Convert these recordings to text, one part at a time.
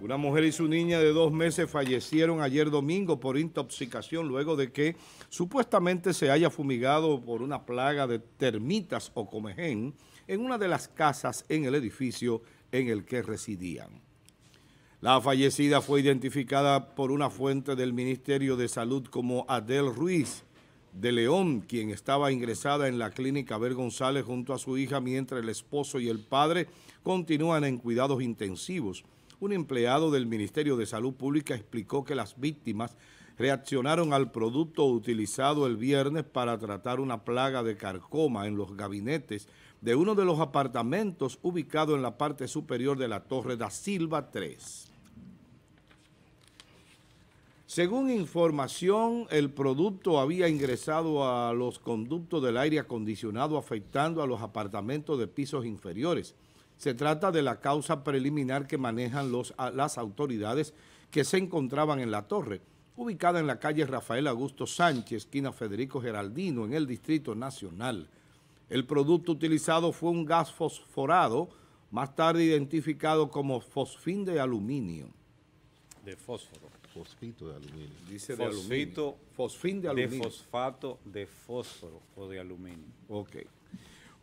Una mujer y su niña de dos meses fallecieron ayer domingo por intoxicación luego de que supuestamente se haya fumigado por una plaga de termitas o comején en una de las casas en el edificio en el que residían. La fallecida fue identificada por una fuente del Ministerio de Salud como Adel Ruiz de León, quien estaba ingresada en la clínica Ver González junto a su hija mientras el esposo y el padre continúan en cuidados intensivos un empleado del Ministerio de Salud Pública explicó que las víctimas reaccionaron al producto utilizado el viernes para tratar una plaga de carcoma en los gabinetes de uno de los apartamentos ubicado en la parte superior de la Torre da Silva 3. Según información, el producto había ingresado a los conductos del aire acondicionado afectando a los apartamentos de pisos inferiores. Se trata de la causa preliminar que manejan las autoridades que se encontraban en la torre, ubicada en la calle Rafael Augusto Sánchez, esquina Federico Geraldino, en el Distrito Nacional. El producto utilizado fue un gas fosforado, más tarde identificado como fosfín de aluminio. De fósforo. Fosfito de aluminio. Dice de Fosfín de aluminio. De fosfato de fósforo o de aluminio. Ok.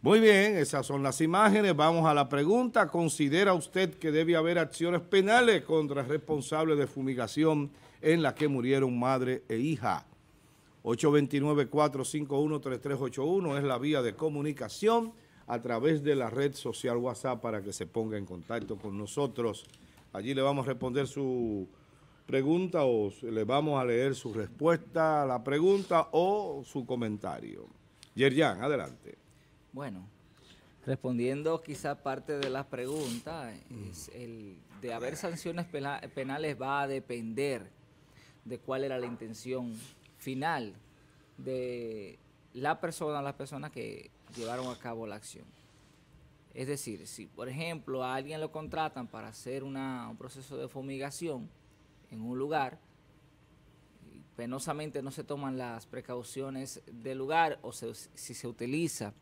Muy bien, esas son las imágenes. Vamos a la pregunta. ¿Considera usted que debe haber acciones penales contra responsables de fumigación en la que murieron madre e hija? 829-451-3381 es la vía de comunicación a través de la red social WhatsApp para que se ponga en contacto con nosotros. Allí le vamos a responder su pregunta o le vamos a leer su respuesta a la pregunta o su comentario. Yerjan, adelante. Bueno, respondiendo quizá parte de la pregunta, mm. el de haber sanciones penales va a depender de cuál era la intención final de la persona, las personas que llevaron a cabo la acción. Es decir, si por ejemplo a alguien lo contratan para hacer un proceso de fumigación en un lugar, penosamente no se toman las precauciones del lugar o si se utiliza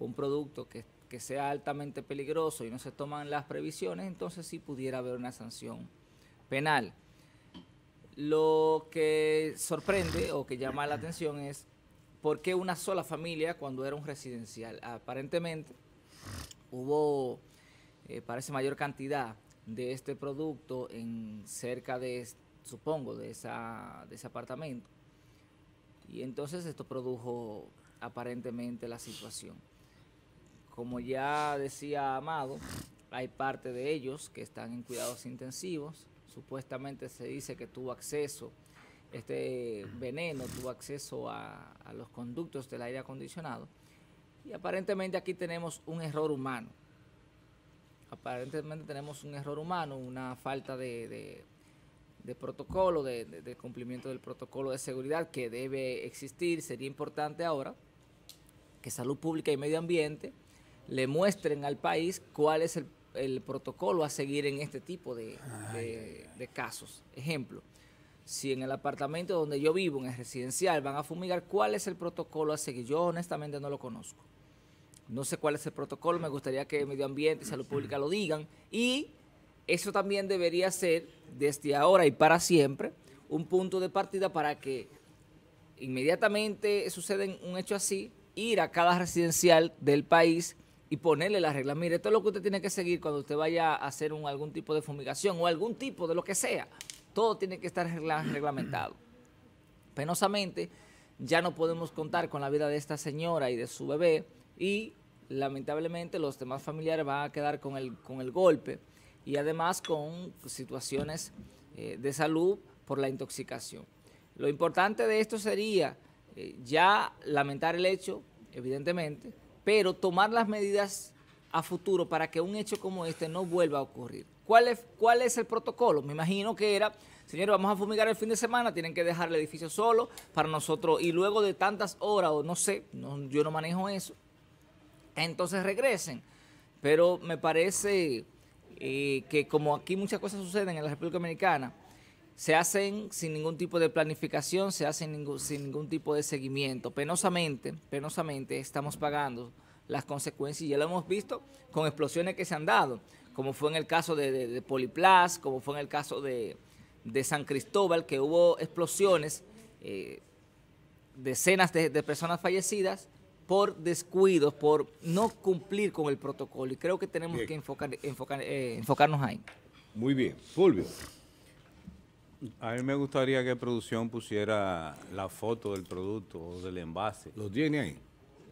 un producto que, sea altamente peligroso y no se toman las previsiones, entonces sí pudiera haber una sanción penal. Lo que sorprende o que llama la atención es por qué una sola familia cuando era un residencial. Aparentemente hubo, eh, parece, mayor cantidad de este producto en cerca de, supongo, de, esa, de ese apartamento. Y entonces esto produjo aparentemente la situación como ya decía Amado, hay parte de ellos que están en cuidados intensivos. Supuestamente se dice que tuvo acceso, este veneno tuvo acceso a, los conductos del aire acondicionado. Y aparentemente aquí tenemos un error humano. Aparentemente tenemos un error humano, una falta de, protocolo, de, cumplimiento del protocolo de seguridad que debe existir. Sería importante ahora que Salud Pública y Medio Ambiente le muestren al país cuál es el, protocolo a seguir en este tipo de, de casos. Ejemplo, si en el apartamento donde yo vivo, en el residencial, van a fumigar, ¿cuál es el protocolo a seguir? Yo honestamente no lo conozco. No sé cuál es el protocolo, me gustaría que Medio Ambiente y Salud Pública lo digan. Y eso también debería ser, desde ahora y para siempre, un punto de partida para que inmediatamente suceda un hecho así, ir a cada residencial del país y ponerle las reglas. Mire, esto es lo que usted tiene que seguir cuando usted vaya a hacer un, algún tipo de fumigación o algún tipo de lo que sea. Todo tiene que estar reglamentado. Penosamente, ya no podemos contar con la vida de esta señora y de su bebé y lamentablemente los demás familiares van a quedar con el, con el golpe y además con situaciones eh, de salud por la intoxicación. Lo importante de esto sería eh, ya lamentar el hecho, evidentemente, pero tomar las medidas a futuro para que un hecho como este no vuelva a ocurrir. ¿Cuál es, cuál es el protocolo? Me imagino que era, señores, vamos a fumigar el fin de semana, tienen que dejar el edificio solo para nosotros y luego de tantas horas o no sé, yo no manejo eso, entonces regresen. Pero me parece eh, que como aquí muchas cosas suceden en la República Dominicana, se hacen sin ningún tipo de planificación, se hacen ningún, sin ningún tipo de seguimiento. Penosamente, penosamente estamos pagando las consecuencias y ya lo hemos visto con explosiones que se han dado, como fue en el caso de, Poliplas, como fue en el caso de, San Cristóbal, que hubo explosiones, eh, decenas de, personas fallecidas, por descuidos, por no cumplir con el protocolo. Y creo que tenemos que eh, enfocarnos ahí. Muy bien. Fulvio. A mí me gustaría que producción pusiera la foto del producto o del envase. ¿Lo tiene ahí?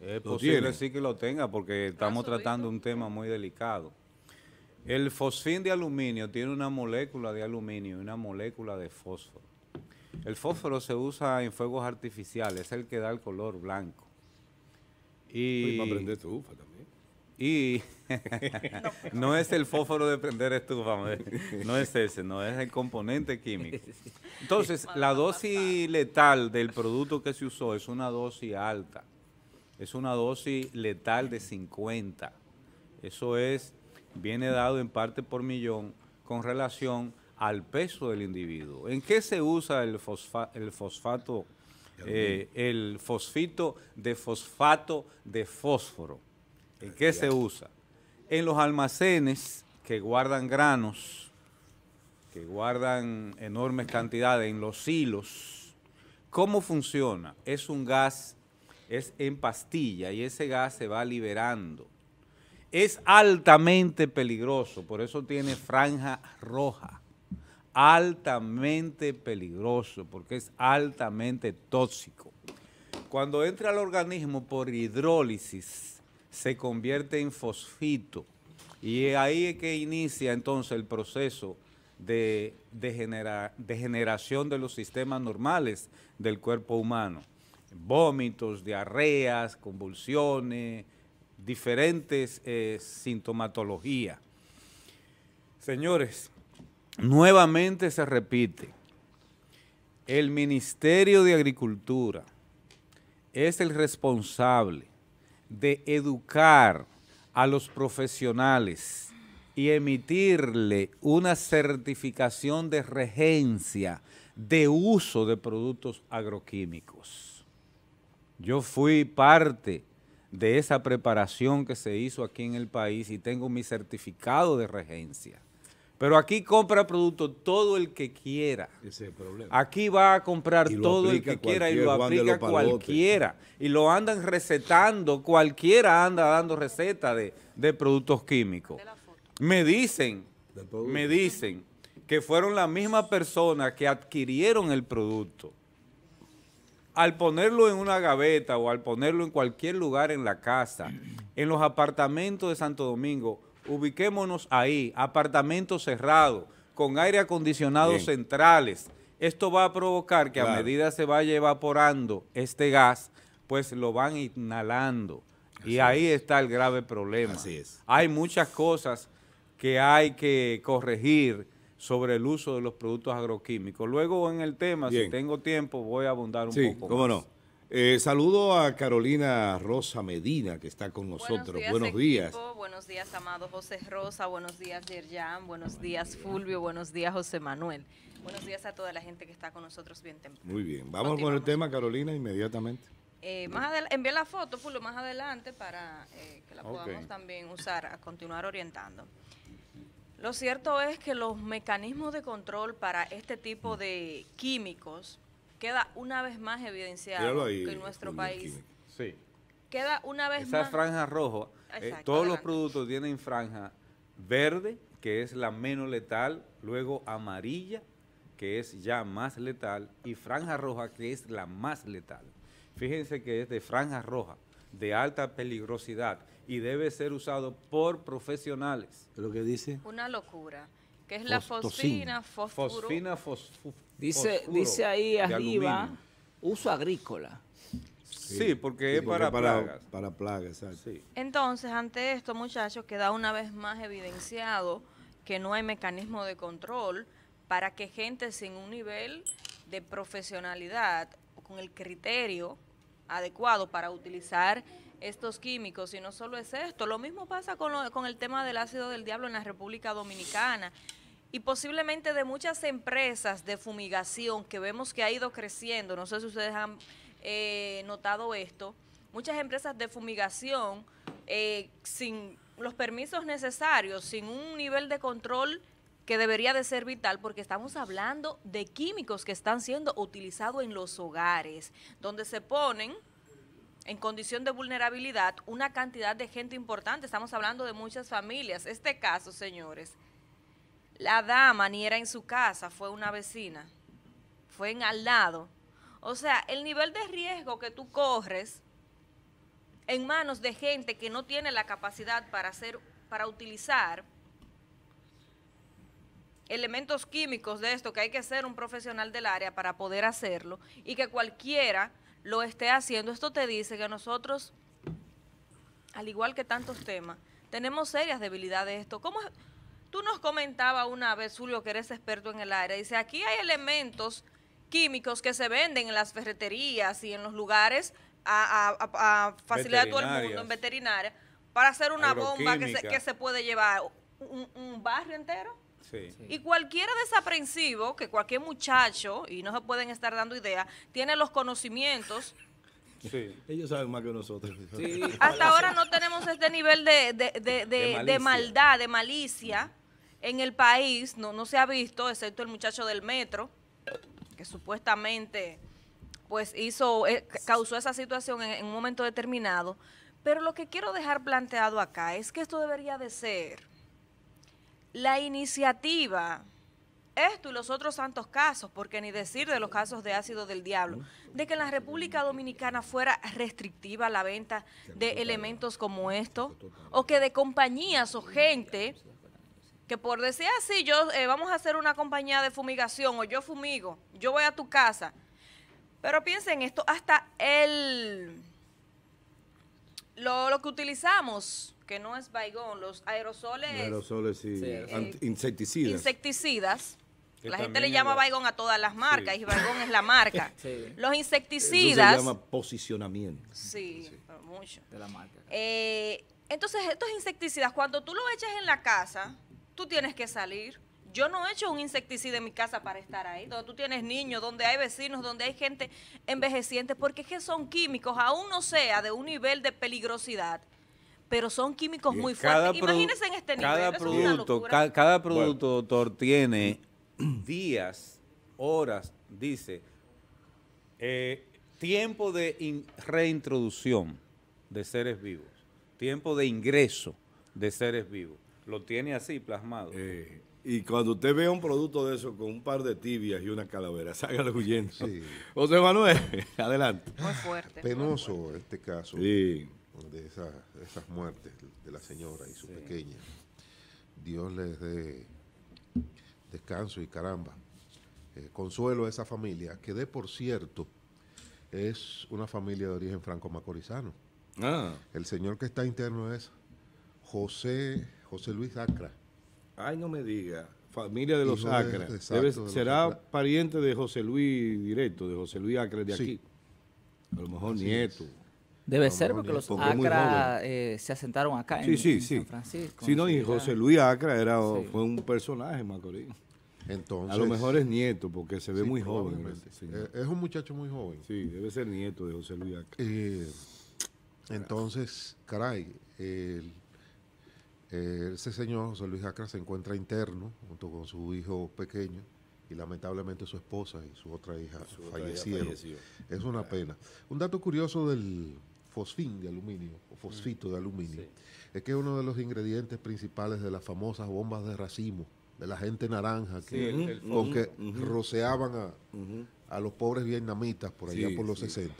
Es posible sí que lo tenga porque estamos tratando un tema muy delicado. El fosfín de aluminio tiene una molécula de aluminio y una molécula de fósforo. El fósforo se usa en fuegos artificiales, es el que da el color blanco. Y, pues y para prender tu ufa también. Y no es el fósforo de prender estufa, no es ese, no es el componente químico. Entonces, la dosis letal del producto que se usó es una dosis alta, es una dosis letal de 50. Eso es, viene dado en parte por millón con relación al peso del individuo. ¿En qué se usa el, fosfato, eh, el fosfito de fosfato de fósforo? ¿En qué se usa? En los almacenes que guardan granos, que guardan enormes cantidades, en los hilos. ¿Cómo funciona? Es un gas, es en pastilla y ese gas se va liberando. Es altamente peligroso, por eso tiene franja roja. Altamente peligroso, porque es altamente tóxico. Cuando entra al organismo por hidrólisis, se convierte en fosfito. Y ahí es que inicia entonces el proceso de degeneración de, los sistemas normales del cuerpo humano. Vómitos, diarreas, convulsiones, diferentes eh, sintomatología sintomatologías. Señores, nuevamente se repite, el Ministerio de Agricultura es el responsable de educar a los profesionales y emitirle una certificación de regencia de uso de productos agroquímicos. Yo fui parte de esa preparación que se hizo aquí en el país y tengo mi certificado de regencia. Pero aquí compra producto todo el que quiera. Ese Aquí va a comprar todo el que quiera y lo aplica cualquiera. Y lo andan recetando, cualquiera anda dando receta de, productos químicos. Me dicen, me dicen que fueron las mismas personas que adquirieron el producto. Al ponerlo en una gaveta o al ponerlo en cualquier lugar en la casa, en los apartamentos de Santo Domingo, ubiquémonos ahí, apartamento cerrado, con aire acondicionado centrales. Esto va a provocar que a medida se vaya evaporando este gas, pues lo van inhalando. y ahí está el grave problema. Hay muchas cosas que hay que corregir sobre el uso de los productos agroquímicos. Luego en el tema, si tengo tiempo, voy a abundar un poco. Cómo no. Eh, saludo a Carolina Rosa Medina, que está con nosotros. Buenos días. Buenos, días. buenos días, amado José Rosa. Buenos días, Yerjan. Buenos días, Fulvio. Buenos días, José Manuel. Buenos días a toda la gente que está con nosotros bien temprano. Muy bien. Vamos con el tema, Carolina, inmediatamente. Eh, la foto, Fulvio, más adelante para eh, que la podamos también usar a continuar orientando. Lo cierto es que los mecanismos de control para este tipo de químicos queda una vez más evidenciado que en nuestro país. Queda una vez más. Esa franja roja, eh, todos los productos tienen franja verde, que es la menos letal, luego amarilla, que es ya más letal, y franja roja, que es la más letal. Fíjense que es de franja roja, de alta peligrosidad, y debe ser usado por profesionales. ¿Lo que dice? Una locura, que es la fosfina, fosfuro. Fosfina, Dice, dice ahí arriba, uso agrícola. Sí, porque es para, plagas. Para Entonces, ante esto, muchachos, queda una vez más evidenciado que no hay mecanismo de control para que gente sin un nivel de profesionalidad con el criterio adecuado para utilizar estos químicos. Y no solo es esto, lo mismo pasa con, con el tema del ácido del diablo en la República Dominicana y posiblemente de muchas empresas de fumigación que vemos que ha ido creciendo, no sé si ustedes han eh, notado esto, muchas empresas de fumigación eh, sin los permisos necesarios, sin un nivel de control que debería de ser vital porque estamos hablando de químicos que están siendo utilizados en los hogares, donde se ponen en condición de vulnerabilidad una cantidad de gente importante, estamos hablando de muchas familias. Este caso, señores, la dama ni era en su casa, fue una vecina, fue en al lado. O sea, el nivel de riesgo que tú corres en manos de gente que no tiene la capacidad para hacer, para utilizar elementos químicos de esto, que hay que ser un profesional del área para poder hacerlo, y que cualquiera lo esté haciendo. Esto te dice que nosotros, al igual que tantos temas, tenemos serias debilidades de esto. ¿Cómo Tú nos comentabas una vez, Julio, que eres experto en el área. Dice, aquí hay elementos químicos que se venden en las ferreterías y en los lugares a, a, facilidad de todo el mundo, en veterinaria, para hacer una bomba que se, que se, puede llevar un, barrio entero. Y cualquiera desaprensivo, que cualquier muchacho, y no se pueden estar dando idea, tiene los conocimientos. Sí. Ellos saben más que nosotros. Hasta ahora no tenemos este nivel de, de, de maldad, de malicia en el país no, no se ha visto, excepto el muchacho del metro, que supuestamente pues hizo, eh, causó esa situación en, un momento determinado. Pero lo que quiero dejar planteado acá es que esto debería de ser la iniciativa, esto y los otros santos casos, porque ni decir de los casos de ácido del diablo, de que en la República Dominicana fuera restrictiva la venta de elementos como esto, o que de compañías o gente que por decir así, yo eh, vamos a hacer una compañía de fumigación o yo fumigo, yo voy a tu casa. Pero piensen esto, hasta el lo, que utilizamos, que no es baigón, los aerosoles. Aerosoles y eh, insecticidas. Insecticidas. la gente le llama Baigón a todas las marcas y Baigón es la marca. Los insecticidas. se llama posicionamiento. Sí, Pero eh, mucho. De la marca. entonces, estos insecticidas, cuando tú lo echas en la casa, tú tienes que salir. Yo no he hecho un insecticida en mi casa para estar ahí, donde tú tienes niños, donde hay vecinos, donde hay gente envejeciente, porque es que son químicos, aún no sea de un nivel de peligrosidad, pero son químicos muy fuertes. Imagínense en este nivel. Cada producto, cada producto, doctor, tiene días, horas, dice, eh, tiempo de reintroducción de seres vivos, tiempo de ingreso de seres vivos lo tiene así plasmado. Eh, y cuando usted vea un producto de eso con un par de tibias y una calavera, sácalo huyendo. José Manuel, adelante. Penoso este caso de esas, muertes de la señora y su pequeña. Dios les dé descanso y caramba. Eh, consuelo a esa familia, que de por cierto es una familia de origen franco-macorizano. Ah. El señor que está interno es José José Luis Acra. Ay, no me diga. Familia de los Acra. será pariente de José Luis directo, de José Luis Acra de aquí. A lo mejor nieto. Debe ser porque los Acra eh, se asentaron acá en, San Francisco. Sí, no, y José Luis Acra era, fue un personaje, Macorís. Entonces, a lo mejor es nieto porque se ve muy joven. Este eh, es un muchacho muy joven. Sí, debe ser nieto de José Luis Acra. Eh, entonces, caray, el eh, ese señor José Luis Acra se encuentra interno junto con su hijo pequeño y lamentablemente su esposa y su otra hija fallecieron. es una pena. Un dato curioso del fosfín de aluminio o fosfito de aluminio es que es uno de los ingredientes principales de las famosas bombas de racimo de la gente naranja que, con que roceaban a, los pobres vietnamitas por allá por los 60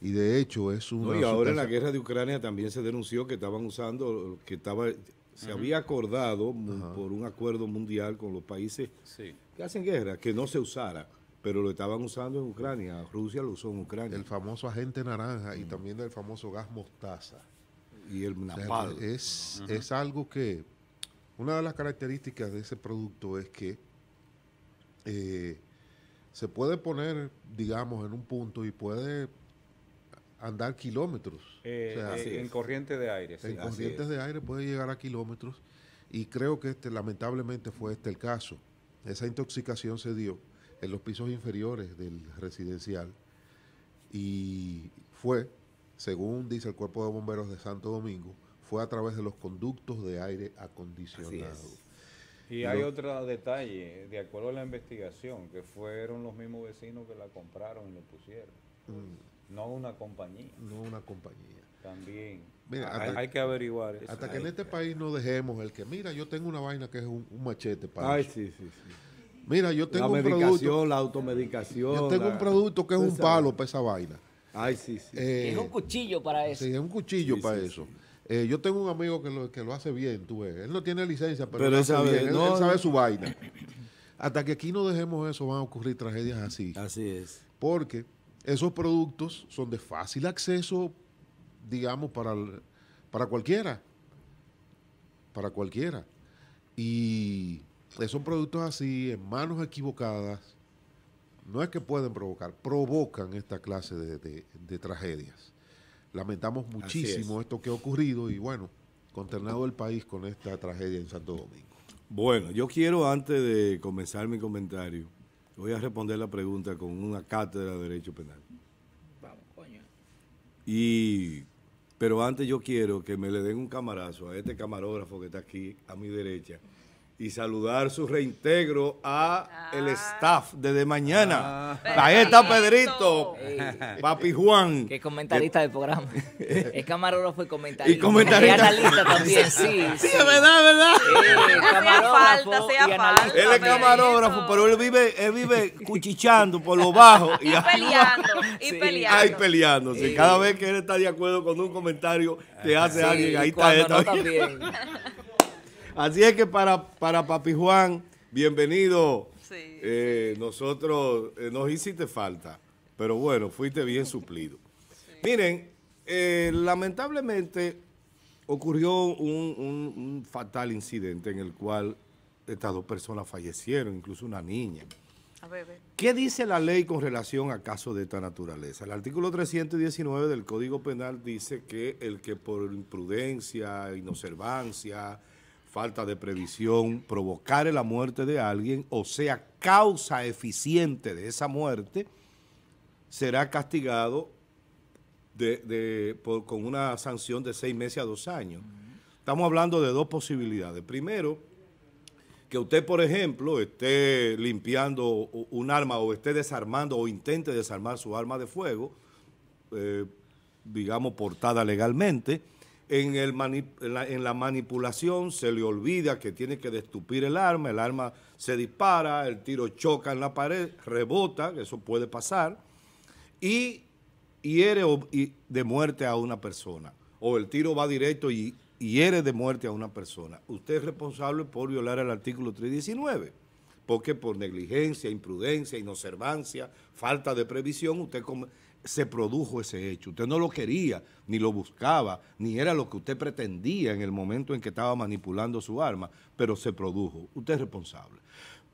y de hecho es un y ahora en la guerra de Ucrania también se denunció que estaban usando, que estaba, se había acordado por un acuerdo mundial con los países que hacen guerra, que no se usara, pero lo estaban usando en Ucrania, Rusia lo usó en Ucrania. El famoso agente naranja y mm. también el famoso gas mostaza. Y el napalm. es, algo que, una de las características de ese producto es que eh, se puede poner, digamos, en un punto y puede andar kilómetros. Eh, eh, en corriente de aire. en corrientes de aire puede llegar a kilómetros y creo que este, lamentablemente fue este el caso. Esa intoxicación se dio en los pisos inferiores del residencial y fue, según dice el Cuerpo de Bomberos de Santo Domingo, fue a través de los conductos de aire acondicionado. Y hay otro detalle, de acuerdo a la investigación, que fueron los mismos vecinos que la compraron y lo pusieron. Mm. No una compañía. No una compañía. También. hay, que averiguar eso. Hasta que en este país no dejemos el que, mira, yo tengo una vaina que es un, machete para Ay, sí, sí, sí. Mira, yo tengo un producto. La automedicación. Yo tengo un producto que es un palo para esa vaina. Ay, sí, sí. Eh, es un cuchillo para eso. Sí, es un cuchillo para eso. Eh, yo tengo un amigo que lo, que lo hace bien, tú ves. Él no tiene licencia, pero, él, sabe, sabe su vaina. Hasta que aquí no dejemos eso, van a ocurrir tragedias así. Así es. Porque esos productos son de fácil acceso, digamos, para, para cualquiera. Para cualquiera. Y esos productos así, en manos equivocadas, no es que pueden provocar, provocan esta clase de tragedias. Lamentamos muchísimo esto que ha ocurrido y bueno, consternado el país con esta tragedia en Santo Domingo. Bueno, yo quiero antes de comenzar mi comentario, voy a responder la pregunta con una cátedra de Derecho Penal. Vamos, coño. Y, pero antes yo quiero que me le den un camarazo a este camarógrafo que está aquí a mi derecha y saludar su reintegro a el ah. staff desde mañana. Ah. Ahí está Pedrito, Papi Juan. Que comentarista del programa. es camarógrafo y comentarista. Y comentarista. analista también, sí. Sí, verdad, verdad. falta, falta, Él es camarógrafo, pero él vive, él vive cuchichando por lo bajo. Y, peleando, y peleando. Ay, peleando. Cada vez que él está de acuerdo con un comentario, te hace alguien. Ahí está él también. Así es que para, Papi Juan, bienvenido. Eh, nosotros, eh, nos hiciste falta, pero bueno, fuiste bien suplido. Miren, eh, lamentablemente ocurrió un, fatal incidente en el cual estas dos personas fallecieron, incluso una niña. ¿Qué dice la ley con relación a casos de esta naturaleza? El artículo 319 del Código Penal dice que el que por imprudencia, inobservancia, falta de previsión, provocar la muerte de alguien, o sea, causa eficiente de esa muerte, será castigado con una sanción de seis meses a dos años. Estamos hablando de dos posibilidades. Primero, que usted, por ejemplo, esté limpiando un arma o esté desarmando o intente desarmar su arma de fuego, eh, digamos, portada legalmente, en, la, manipulación se le olvida que tiene que destupir el arma, el arma se dispara, el tiro choca en la pared, rebota, eso puede pasar, y hiere de muerte a una persona, o el tiro va directo y hiere de muerte a una persona. Usted es responsable por violar el artículo 319, porque por negligencia, imprudencia, inobservancia, falta de previsión, usted se produjo ese hecho. Usted no lo quería, ni lo buscaba, ni era lo que usted pretendía en el momento en que estaba manipulando su arma, pero se produjo. Usted es responsable.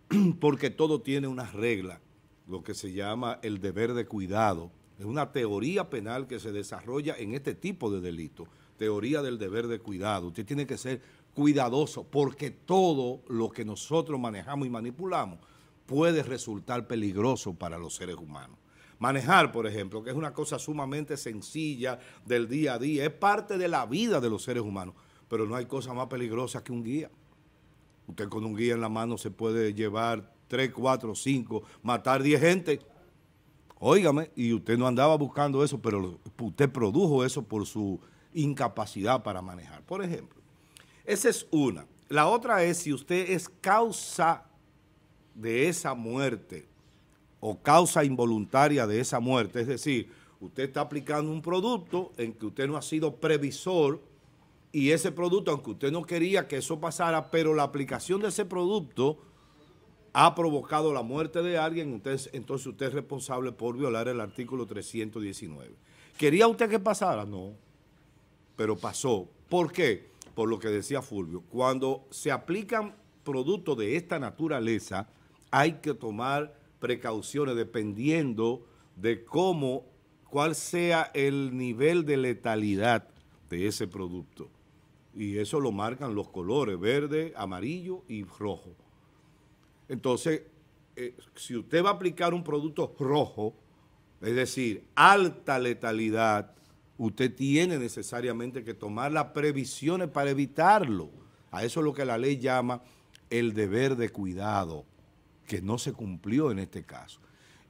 Porque todo tiene una regla, lo que se llama el deber de cuidado. Es una teoría penal que se desarrolla en este tipo de delitos. Teoría del deber de cuidado. Usted tiene que ser cuidadoso porque todo lo que nosotros manejamos y manipulamos puede resultar peligroso para los seres humanos. Manejar, por ejemplo, que es una cosa sumamente sencilla del día a día, es parte de la vida de los seres humanos, pero no hay cosa más peligrosa que un guía. Usted con un guía en la mano se puede llevar 3, 4, 5, matar 10 gente. Óigame, y usted no andaba buscando eso, pero usted produjo eso por su incapacidad para manejar, por ejemplo. Esa es una. La otra es si usted es causa de esa muerte o causa involuntaria de esa muerte. Es decir, usted está aplicando un producto en que usted no ha sido previsor y ese producto, aunque usted no quería que eso pasara, pero la aplicación de ese producto ha provocado la muerte de alguien, usted, entonces usted es responsable por violar el artículo 319. ¿Quería usted que pasara? No, pero pasó. ¿Por qué? Por lo que decía Fulvio, cuando se aplican productos de esta naturaleza, hay que tomar precauciones dependiendo de cómo, cuál sea el nivel de letalidad de ese producto. Y eso lo marcan los colores, verde, amarillo y rojo. Entonces, eh, si usted va a aplicar un producto rojo, es decir, alta letalidad, usted tiene necesariamente que tomar las previsiones para evitarlo. A eso es lo que la ley llama el deber de cuidado que no se cumplió en este caso.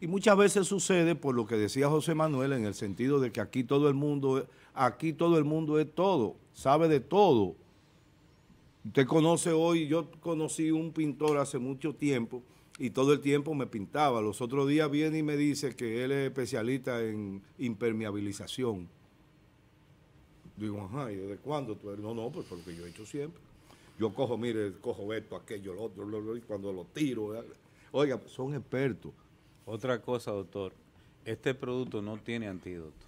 Y muchas veces sucede por lo que decía José Manuel en el sentido de que aquí todo el mundo, aquí todo el mundo es todo, sabe de todo. Usted conoce hoy, yo conocí un pintor hace mucho tiempo y todo el tiempo me pintaba. Los otros días viene y me dice que él es especialista en impermeabilización. Digo, ajá, ¿y desde cuándo? No, no, pues porque yo he hecho siempre. Yo cojo, mire, cojo esto, aquello, lo otro, y cuando lo tiro, Oiga, son expertos. Otra cosa, doctor. Este producto no tiene antídoto.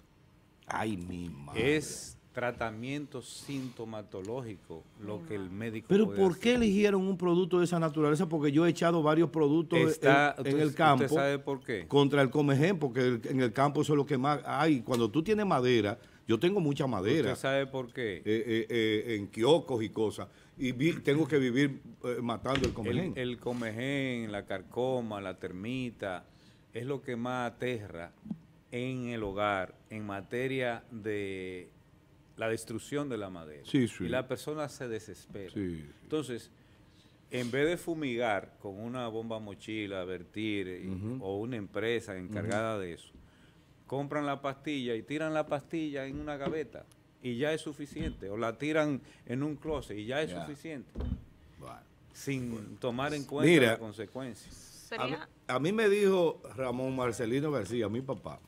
Ay, mi madre. Es tratamiento sintomatológico lo que el médico Pero ¿por qué eligieron un producto de esa naturaleza? Porque yo he echado varios productos en, el campo. ¿Usted sabe por qué? Contra el comején, porque en el campo eso es lo que más hay. Cuando tú tienes madera yo tengo mucha madera. ¿Usted sabe por qué? Eh, eh, eh, en quiocos y cosas. Y tengo que vivir matando el comején. El, comején, la carcoma, la termita, es lo que más aterra en el hogar en materia de la destrucción de la madera. Y la persona se desespera. Entonces, en vez de fumigar con una bomba mochila, vertir, o una empresa encargada de eso, compran la pastilla y tiran la pastilla en una gaveta y ya es suficiente, o la tiran en un closet y ya es suficiente, sin tomar en cuenta las consecuencias. A mí, me dijo Ramón Marcelino García, mi papá,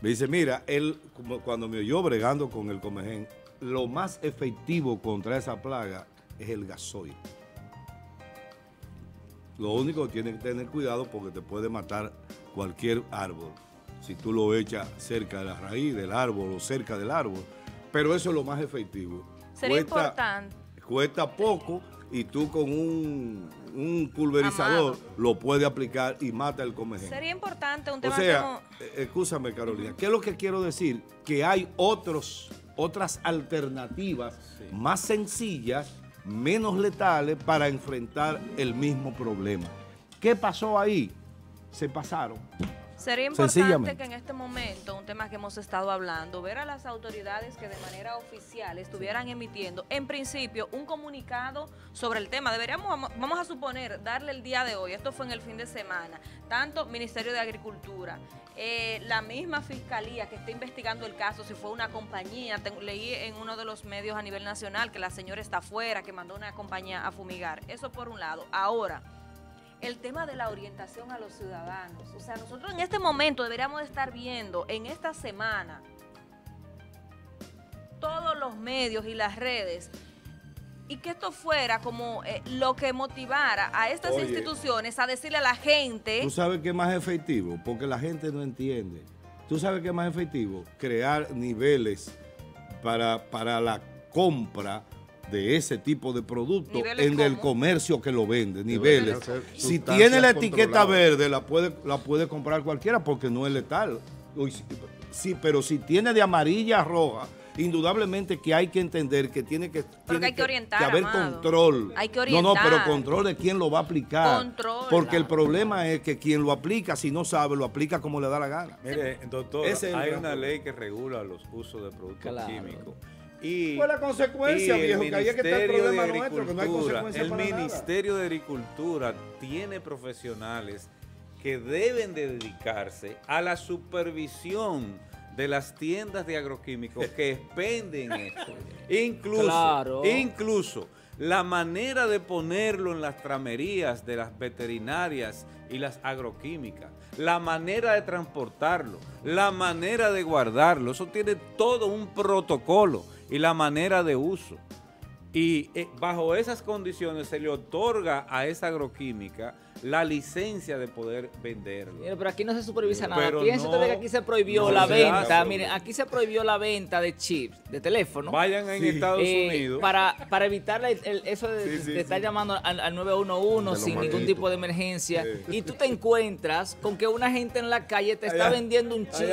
me dice, mira, él cuando me oyó bregando con el comején, lo más efectivo contra esa plaga es el gasoil. Lo único que tiene que tener cuidado porque te puede matar cualquier árbol si tú lo echas cerca de la raíz del árbol o cerca del árbol. Pero eso es lo más efectivo. Sería importante. Cuesta poco y tú con un, pulverizador lo puedes aplicar y mata el comején. Sería importante un tema O sea, eh, escúchame Carolina, ¿qué es lo que quiero decir? Que hay otros, otras alternativas más sencillas, menos letales para enfrentar el mismo problema. ¿Qué pasó ahí? Se pasaron. Sería importante que en este momento, un tema que hemos estado hablando, ver a las autoridades que de manera oficial estuvieran emitiendo, en principio, un comunicado sobre el tema. Deberíamos, vamos a suponer, darle el día de hoy, esto fue en el fin de semana, tanto Ministerio de Agricultura, eh, la misma Fiscalía que está investigando el caso, si fue una compañía, leí en uno de los medios a nivel nacional que la señora está afuera, que mandó una compañía a fumigar. Eso por un lado. Ahora el tema de la orientación a los ciudadanos. O sea, nosotros en este momento deberíamos estar viendo en esta semana todos los medios y las redes y que esto fuera como eh, lo que motivara a estas instituciones a decirle a la gente... ¿Tú sabes qué es más efectivo? Porque la gente no entiende. ¿Tú sabes qué es más efectivo? Crear niveles para, para la compra de ese tipo de producto en el comercio que lo vende, niveles. Si tiene la etiqueta verde, la puede, la puede comprar cualquiera porque no es letal. Sí, pero si tiene de amarilla a roja, indudablemente que hay que entender que tiene que, haber control. Hay que orientar. No, no, pero control de quién lo va a aplicar. Porque el problema es que quien lo aplica, si no sabe, lo aplica como le da la gana. Mire, hay una ley que regula los usos de productos químicos. Y, la consecuencia, viejo? el Ministerio de Agricultura tiene profesionales que deben de dedicarse a la supervisión de las tiendas de agroquímicos que expenden esto. Incluso, incluso la manera de ponerlo en las tramerías de las veterinarias y las agroquímicas, la manera de transportarlo, la manera de guardarlo, eso tiene todo un protocolo y la manera de uso. Y eh, bajo esas condiciones se le otorga a esa agroquímica la licencia de poder venderlo. Pero, aquí no se supervisa nada. aquí se prohibió la venta. aquí se prohibió la venta de chips, de teléfono. Vayan en Estados eh, Unidos. Para, para evitar eso de, estar llamando al, 911 sin ningún tipo de emergencia. Y tú te encuentras con que una gente en la calle te está vendiendo un chip.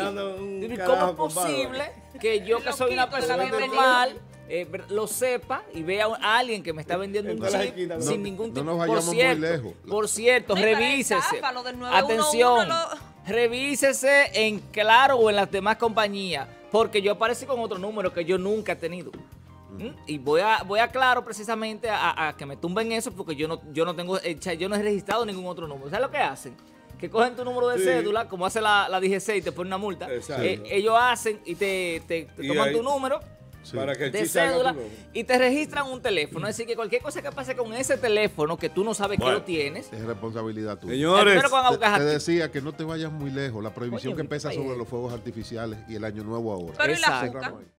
¿Cómo es posible que yo, que soy una persona normal eh, lo sepa y vea a alguien que me está vendiendo un chip sin ningún tipo. por cierto, lejos. Por cierto, revísese. Atención, revísese en Claro o en las demás compañías, porque yo aparecí con otro número que yo nunca he tenido. ¿Mm? Y voy a, voy a claro precisamente a, que me tumben eso porque yo no, yo no tengo, eh, yo no he registrado ningún otro número. ¿Sabes lo que hacen? Que cogen tu número de cédula, como hace la, la DGC y te ponen una multa. Eh, ellos hacen y te, toman tu número de cédula y te registran un teléfono. es decir que cualquier cosa que pase con ese teléfono que tú no sabes que lo tienes. Es responsabilidad tuya. Señores, te, decía que no te vayas muy lejos. La prohibición que pesa sobre los fuegos artificiales y el año nuevo ahora.